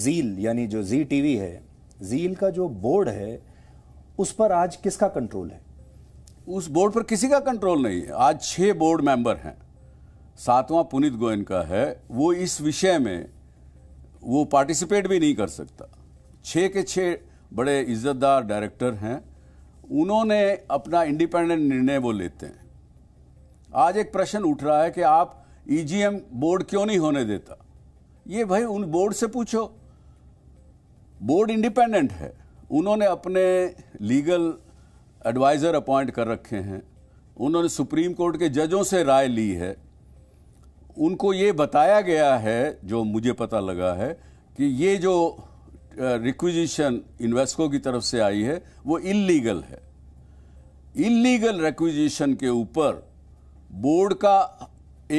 जील यानी जो जी टीवी है जील का जो बोर्ड है उस पर आज किसका कंट्रोल है उस बोर्ड पर किसी का कंट्रोल नहीं है आज छः बोर्ड मेंबर हैं सातवां पुनीत गोयन का है वो इस विषय में वो पार्टिसिपेट भी नहीं कर सकता छः के छः बड़े इज्जतदार डायरेक्टर हैं उन्होंने अपना इंडिपेंडेंट निर्णय वो लेते हैं आज एक प्रश्न उठ रहा है कि आप ईजीएम e बोर्ड क्यों नहीं होने देता ये भाई उन बोर्ड से पूछो बोर्ड इंडिपेंडेंट है उन्होंने अपने लीगल एडवाइज़र अपॉइंट कर रखे हैं उन्होंने सुप्रीम कोर्ट के जजों से राय ली है उनको ये बताया गया है जो मुझे पता लगा है कि ये जो रिक्विजिशन इन्वेस्को की तरफ से आई है वो इलीगल है इलीगल रिक्विजिशन के ऊपर बोर्ड का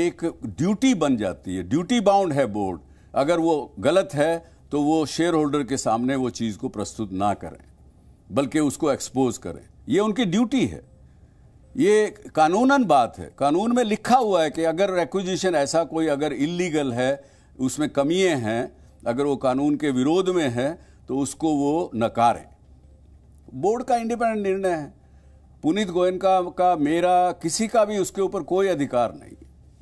एक ड्यूटी बन जाती है ड्यूटी बाउंड है बोर्ड अगर वो गलत है तो वो शेयर होल्डर के सामने वो चीज़ को प्रस्तुत ना करें बल्कि उसको एक्सपोज करें ये उनकी ड्यूटी है ये कानूनन बात है कानून में लिखा हुआ है कि अगर एक्विजिशन ऐसा कोई अगर इलीगल है उसमें कमियां हैं अगर वो कानून के विरोध में है तो उसको वो नकारें बोर्ड का इंडिपेंडेंट निर्णय है पुनीत गोयनका का मेरा किसी का भी उसके ऊपर कोई अधिकार नहीं